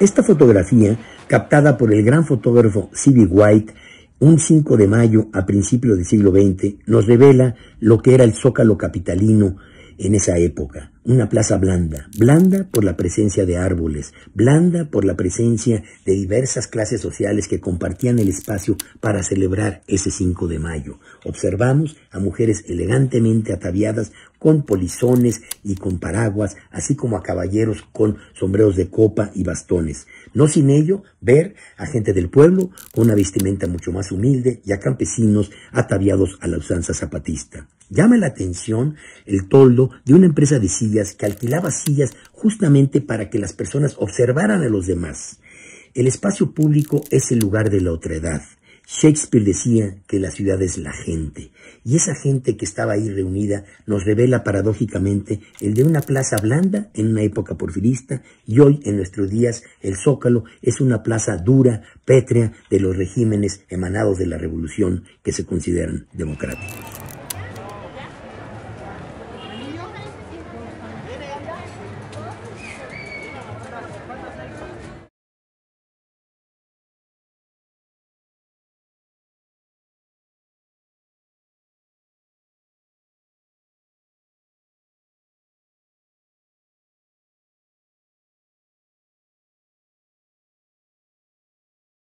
Esta fotografía, captada por el gran fotógrafo C.B. White un 5 de mayo a principios del siglo XX, nos revela lo que era el zócalo capitalino en esa época una plaza blanda, blanda por la presencia de árboles, blanda por la presencia de diversas clases sociales que compartían el espacio para celebrar ese 5 de mayo. Observamos a mujeres elegantemente ataviadas con polizones y con paraguas, así como a caballeros con sombreros de copa y bastones. No sin ello ver a gente del pueblo con una vestimenta mucho más humilde y a campesinos ataviados a la usanza zapatista. Llama la atención el toldo de una empresa de que alquilaba sillas justamente para que las personas observaran a los demás. El espacio público es el lugar de la otredad. Shakespeare decía que la ciudad es la gente, y esa gente que estaba ahí reunida nos revela paradójicamente el de una plaza blanda en una época porfirista, y hoy en nuestros días el Zócalo es una plaza dura, pétrea, de los regímenes emanados de la revolución que se consideran democráticos.